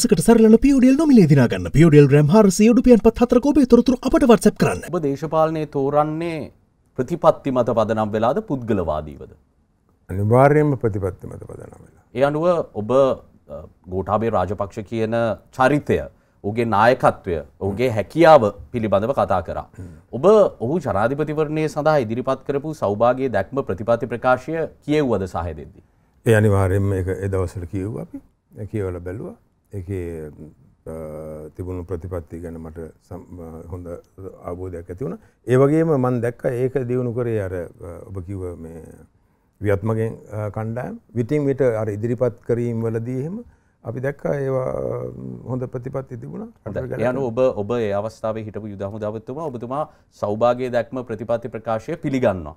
ලක්සකට සරල පියඩියල් නොමිලේ දිනාගන්න පියඩියල් ග්‍රම් හර ඩුපියන් පත්හතරකෝබේ තොරතුරු අපට වත්සැප් කරන්න දේශපාලනය තෝරන්නේ ප්‍රතිපත්ති මත පදනම් වෙලාද පුද්ගලවාදීවද. අනිවාර්යයෙන්ම ප්‍රතිපත්ති මත පදනම් වෙලා. ඒ අනුව ඔබ ගෝටාබේ රාජපක්ෂ කියන චරිතය ඔගේ නායකත්වය ඔගේ හැකියාව පිළිබඳව කතා කරා. ඔබ ඔහු ජනාධිපතිවරණය සඳහා ඉදිරිපත් කරපු සෞභාගේ දැක්ම ප්‍රතිපති ප්‍රකාශය කියව්වද සහය දෙද්දී. ඒ අනිවාර්යෙන්ම එක එදවසල කියව් අපි කියවල බැලුවා එකේ තිබුණු ප්‍රතිපත්ති ගැන මට හොඳ අවබෝධයක් ඇති වුණ. ඒ වගේම මන් දැක්ක ඒක දියුණු කරේ අර ඔබ කිව මේ ව්‍යත්මගෙන් කණ්ඩායම් විටින් විට අර ඉදිරිපත් කිරීම් වලදී එහෙම අපි දැක්ක ඒවා හොඳ ප්‍රතිපත්ති තිබුණා යනු ඔබ ඔබ ඒ අවස්ථාවේ හිටපු යුදහමුදාවත්තුමා ඔබතුමා සෞභාගයේ දැක්ම ප්‍රතිපත්ති ප්‍රකාශය පිළිගන්නවා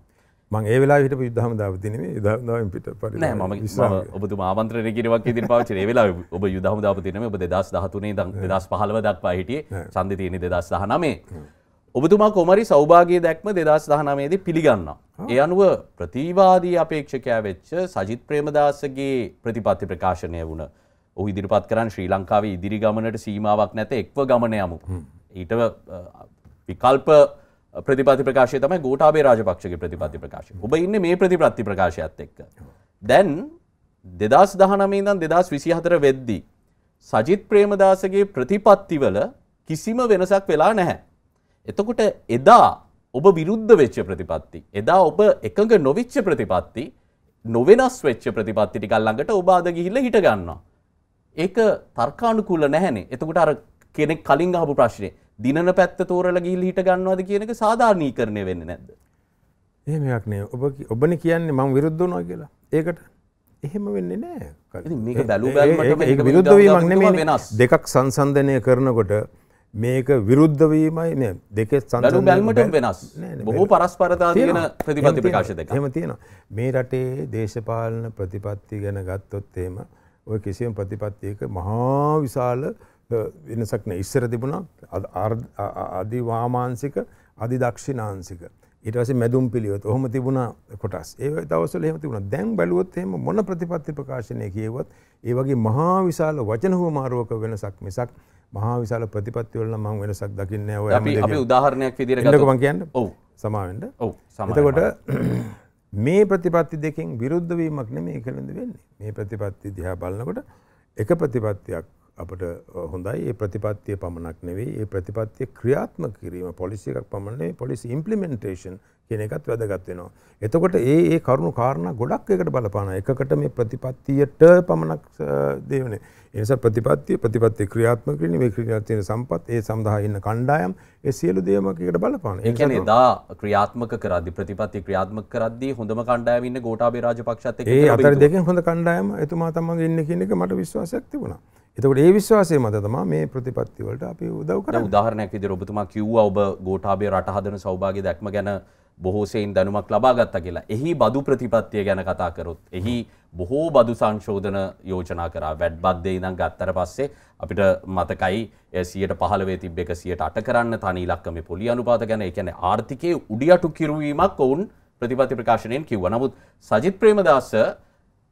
මං ඒ වෙලා හිට යුද්ධහම දාපතිනේ යුදදාවෙන් පිට පරි ම ඔබතු ආන්ත්‍ර කිරවක් ඉදිරි පාචන වෙලා ඔබ යුදහම දාපතිනම ඔබ දස් දහතුනේ දස් පහලව දක්වා හිටිය සන්ධතියනෙ දස් දහනමේ. ඔබතුමා කොමරි සෞභාගේ දැක්ම දෙදස් දහනමේදී පිළිගන්න. ඒ අනුව ප්‍රතිවාදී අපේක්ෂකයා වෙච්ච සජිත් ප්‍රේමදාසගේ ප්‍රතිපත්ති ප්‍රකාශනය වුණ ඔහු ඉදිරිපත් කරන්න ශ්‍රී ලංකාවේ ඉදිරි ගමනට සීමාවක් නැත එක්ව ගමන යමු. ඊට විකල්ප ප්‍රතිපති ප්‍රකාශය තමයි ගෝටාබේ රාජපක්ෂගේ ප්‍රතිපති ප්‍රකාශය ඔබ ඉන්න මේ ප්‍රතිපත්ති ප්‍රකාශයත් එක්ක. දැන් දෙදස් දහනමේදන් දෙදස් විසි හතර වෙද්දී. සජිත් ප්‍රේමදාසගේ ප්‍රතිපත්තිවල කිසිම වෙනසක් වෙලා නැහැ. එතකොට එදා ඔබ විරුද්ධ වෙච්ච ප්‍රතිපත්ති. එදා ඔබ එකඟ නොවිච්ච ප්‍රතිපත්ති නොවෙනස් වෙච්ච ප්‍රතිපත්ති ටිකක් ළඟට ඔබ අද ගිහිල්ලා හිට ගන්නවා. ඒක තර්කානුකූල නැහැනේ. එතකොට අර කෙනෙක් කලින් අහපු ප්‍රශ්නේ දිනන පැත්ත තෝරල ගිල් හිට ගන්නවද කියනක සාධාරණී කරණය වෙන්න නැද්ද. ඒමයක් නේ ඔබ ඔබන කියන්නේ මං විරුද්ධනවා කියලා ඒකට එහෙම වෙන්නේ නෑ විරුද්ධවීමක් වෙනස් දෙකක් සංසන්ධනය කරනකොට මේක විරුද්ධවීමයි න දෙක සඳු බැල්මට වෙනස් බොහෝ පරස්පරතා තියෙන ප්‍රතිපත්ති ප්‍රකාශ දෙක හෙම තියෙනවා මේ රටේ දේශපාලන ප්‍රතිපත්ති ගැන ගත්තොත් එම ඔය කිසිම ප්‍රතිපත්තියක මහා විශාල වෙනසක් නෑ ඉස්සර තිබුණා අධි වාමාන්සික අධි දක්ෂිනාන්සික ඊටවස මැදුම් පිළියොත් ඔහොම තිබුණා කොටස් ඒ දවසල එහෙම තිබුණා දැන් බැලුවොත් එහෙම මොන ප්‍රතිපත්ති ප්‍රකාශනය කියවොත් ඒ වගේ මහා විශාල වචන හුවමාරුවක වෙනසක් මිසක් මහා විශාල ප්‍රතිපත්ති වල නම් මම වෙනසක් දකින්නේ නැහැ ඔය අපි අපි උදාහරණයක් විදිහට ගත්තොත් මම කියන්න ඔව් සමාවෙන්න ඔව් එතකොට මේ ප්‍රතිපත්ති දෙකෙන් විරුද්ධ වීමක් නෙමෙයි කලින්ද වෙන්නේ මේ ප්‍රතිපත්ති දිහා බලනකොට එක ප්‍රතිපත්තියක් අපට හොඳයි ඒ ප්‍රතිපත්තිය පමණක් නෙවෙයි ඒ ප්‍රතිපත්තිය ක්‍රියාත්මක කිරීම පොලිසි එකක් පමණ නෙවෙයි පොලිසි ඉම්ප්ලිමන්ටේෂන් කියන එකත් වැදගත් වෙනවා. එතකොට ඒ ඒ කරුණු කාරණා ගොඩක් එකට බලපානවා. එකකට මේ ප්‍රතිපත්තියට පමණක් දෙවෙනේ. ඒ නිසා ප්‍රතිපත්තිය ප්‍රතිපත්තිය ක්‍රියාත්මක කිරීම මේ ක්‍රියාත්මක සම්පත් ඒ සඳහා ඉන්න කණ්ඩායම් ඒ සියලු දේම එකට බලපානවා. ඒ කියන්නේ දා ක්‍රියාත්මක කරද්දී ප්‍රතිපත්තිය ක්‍රියාත්මක කරද්දී හොඳම කණ්ඩායම ඉන්න ගෝඨාභය රාජපක්ෂත් එක්ක ඒ අතර දෙකෙන් හොඳ කණ්ඩායම එතුමා තමයි ඉන්නේ කියන එක මට විශ්වාසයක් තිබුණා. එතකට ඒ විශ්වාසය මත තමා මේ ප්‍රතිපත්තිවලට අපි උදව් කර උදාහරණයක් විදි ඔබතුමා කිව්ව ඔබ ගෝටාබේ රටහදන සෞභාග දැක්ම ගැන බොහෝසයෙන් දැනුමක් ලබාගත්ත කියලා එහි බදු ප්‍රතිපත්තිය ගැන කතා කරොත් එහි බොහෝ බදු සංශෝධන යෝජනා කරා වැඩ් බද්ධය ඉඳං ගත්තර පස්සේ අපිට මතකයි සියට පහලවේ තිබ්බ එක සියට අට කරන්න තනී ලක්කම පොලි අනුපාත ගැන එකැන ආර්ථිකය උඩියටු කිරුවීමක් ඔවුන් ප්‍රතිපති ප්‍රකාශනයෙන් කිව්ව නමුත් සජිත් ප්‍රේමදාස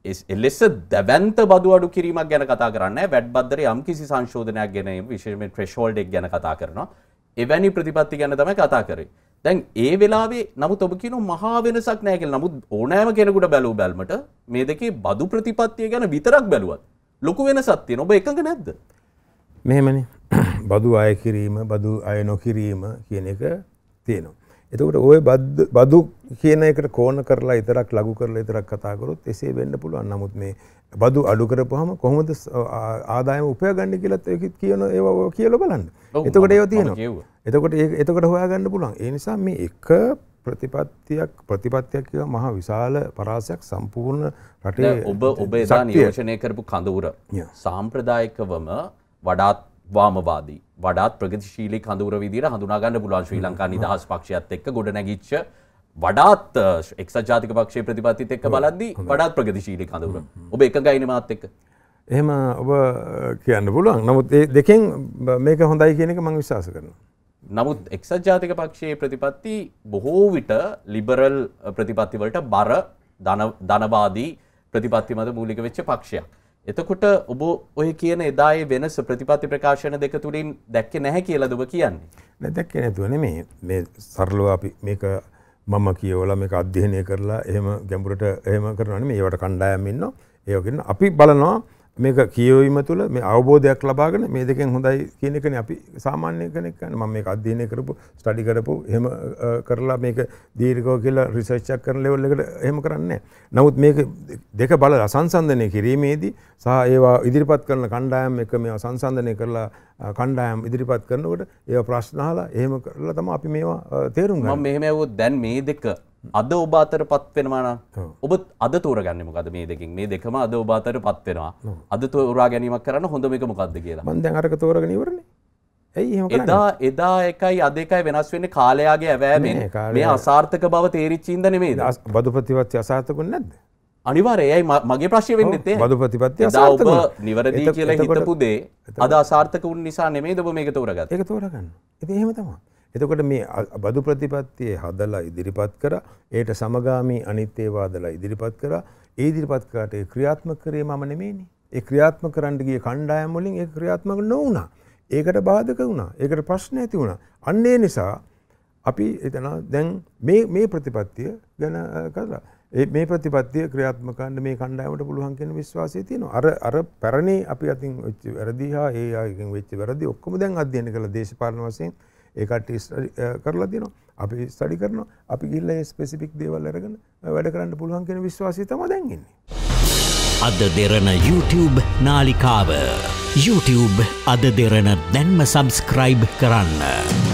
එලෙස දැවන්ත බදු අඩු කිරීමක් ගැන කතා කරන්න වැඩ්බද්දර යම් කිසි සංශෝධනයක් ගැන විශෂම ට්‍රේෂෝල්ඩක් ගැන කතා කරනවා එවැනි ප්‍රතිපත්ති ගැන තමයි කතා කරේ දැන් ඒ වෙලාවේ නමුත් ඔබ කියන මහා වෙනසක් නෑ කියලා නමුත් ඕනෑම කෙනෙකුට බැලූ බැලමට මේ දෙකේ බදු ප්‍රතිපත්තිය ගැන විතරක් බැලුවත් ලොකු වෙනසක් තියෙන ඔබ එකඟ නැද්ද මෙහෙමනේ බදු අය කිරීම බදු අය නොකිරීම කියන එක තියෙනවා එතකොට ඔය බදු කියන එකට කෝණ කරලා ඉතරක් ලඝු කරලා ඉතරක් කතා කරොත් එසේ වෙන්න පුළුවන්. නමුත් මේ බදු අඩු කරපුවාම කොහොමද ආදායම උපයගන්නේ කියලාත් ඒක කියන ඒවා කියලා බලන්න. එතකොට ඒවා තියෙනවා. එතකොට එතකොට හොයාගන්න පුළුවන්. ඒ නිසා මේ එක ප්‍රතිපත්තියක් ප්‍රතිපත්තියක් කියව මහ විශාල පරාසයක් සම්පූර්ණ රටේ ඔබ ඔබ එදා නියෝජනය කරපු කඳවුර සාම්ප්‍රදායිකවම වඩාත් වාමවාදී වඩාත් ප්‍රගතිශීලි කඳුර විදිර හඳුනාගන්න පුළුවන් ශ්‍රී ලංකා නිදහස් පක්ෂයත් එක්ක ගොඩනැගිච්ච වඩාත් එක්ස ජාතික පක්ෂය ප්‍රතිපත්තිත් එක්ක බලද්දී වඩාත් ප්‍රගතිශීලි කඳුර ඔබ එක ගයින මාත් එක්ක එහෙම ඔබ කියන්න පුළුවන් නමුත් ඒ දෙකෙන් මේක හොඳයි කියන එක මං විශ්වාස කරනවා නමුත් එක්සත් ජාතික පක්ෂයේ ප්‍රතිපත්ති බොහෝ විට ලිබරල් ප්‍රතිපත්තිවලට බර ධනවාදී ප්‍රතිපත්ති මත මූලික වෙච්ච පක්ෂයක්. එතකොට ඔබ ඔය කියන එදායේ වෙනස ප්‍රතිපත්ති ප්‍රකාශන දෙක තුලින් දැක්කේ නැහැ කියලාද ඔබ කියන්නේ? නෑ දැක්කේ නැතුව නෙමෙයි. මේ සරලව අපි මේක මම කියවලා මේක අධ්‍යයනය කරලා එහෙම ගැඹුරට එහෙම කරනවා නෙමෙයි. ඒවට කණ්ඩායම් ඉන්නවා. ඒව අපි බලනවා මේක කියවීම තුළ මේ අවබෝධයක් ලබාගෙන මේ දෙකෙන් හොඳයි කියන එකනේ අපි සාමාන්‍ය කෙනෙක් කියන්නේ මම මේක අධ්‍යයනය කරපු ස්ටඩි කරපු එහෙම කරලා මේක දීර්ඝව කියලා රිසර්ච් එකක් කරන ලෙවල් එකට එහෙම කරන්නේ නමුත් මේක දෙක බලලා සංසන්දනය කිරීමේදී සහ ඒවා ඉදිරිපත් කරන කණ්ඩායම් එක මේවා සංසන්දනය කරලා කණ්ඩායම් ඉදිරිපත් කරනකොට ඒවා ප්‍රශ්න අහලා එහෙම කරලා තමයි අපි මේවා තේරුම් ගන්නේ මම මෙහෙම ඇහුවොත් දැන් මේ දෙක අද ඔබ අතර පත්වෙනවා නම් ඔබ අද තෝරගන්නේ මොකද මේ දෙකෙන් මේ දෙකම අද ඔබ අතර පත්වෙනවා අද තෝරා ගැනීමක් කරන්න හොඳම එක මොකද්ද කියලා මම දැන් අරක තෝරගෙන ඉවරනේ ඇයි එහෙම කරන්නේ එදා එදා එකයි අද එකයි වෙනස් වෙන්නේ කාලයාගේ ඇවෑමෙන් මේ අසාර්ථක බව තේරිච්ච ඉඳ නෙමෙයිද බදු ප්‍රතිපත්ති අසාර්ථකුන් නැද්ද අනිවාරයයි මගේ ප්‍රශ්ය වෙන්න එත්තේ බදු ප්‍රතිපත්ති ඔබ නිවරදී කියලා හිතපු දේ අද අසාර්ථක වුන් නිසා නෙමෙයිද ඔබ මේක තෝරගත්තේ ඒක තෝරගන්න ඉතින් එහෙම තමයි එතකොට මේ බදු ප්‍රතිපත්තියේ හදලා ඉදිරිපත් කරා ඒට සමගාමී අනිත් ඒවා හදලා ඉදිරිපත් කරා ඒ ඉදිරිපත් කරාට ඒ ක්‍රියාත්මක කරේ මම නෙමෙයිනේ ඒ ක්‍රියාත්මක කරන්න ගිය කණ්ඩායම් වලින් ඒ ක්‍රියාත්මක නොවුණා ඒකට බාධක වුණා ඒකට ප්‍රශ්න ඇති වුණා අන්න ඒ නිසා අපි එතන දැන් මේ මේ ප්‍රතිපත්තිය ගැන කතා මේ ප්‍රතිපත්තිය ක්‍රියාත්මක කරන්න මේ කණ්ඩායමට පුළුවන් කියන විශ්වාසය තියෙනවා. අර අර පැරණි අපි අතින් වෙච්ච වැරදි හා ඒ අයගෙන් වෙච්ච වැරදි ඔක්කොම දැන් අධ්‍යයනය කරලා දේශපාලන වශයෙන් ඒකට කරලා තියනවා අපි ස්ටඩි කරනවා අපි ගිල්ල ස්පෙසිපික් දේවල් අරගෙන වැඩ කරන්න පුළුවන් කෙන විශ්වාසය තම දැන්ගන්නේ අද දෙරන YouTube නාලිකාව YouTube අද දෙරන දැන්ම සබස්ක්‍රයිබ් කරන්න.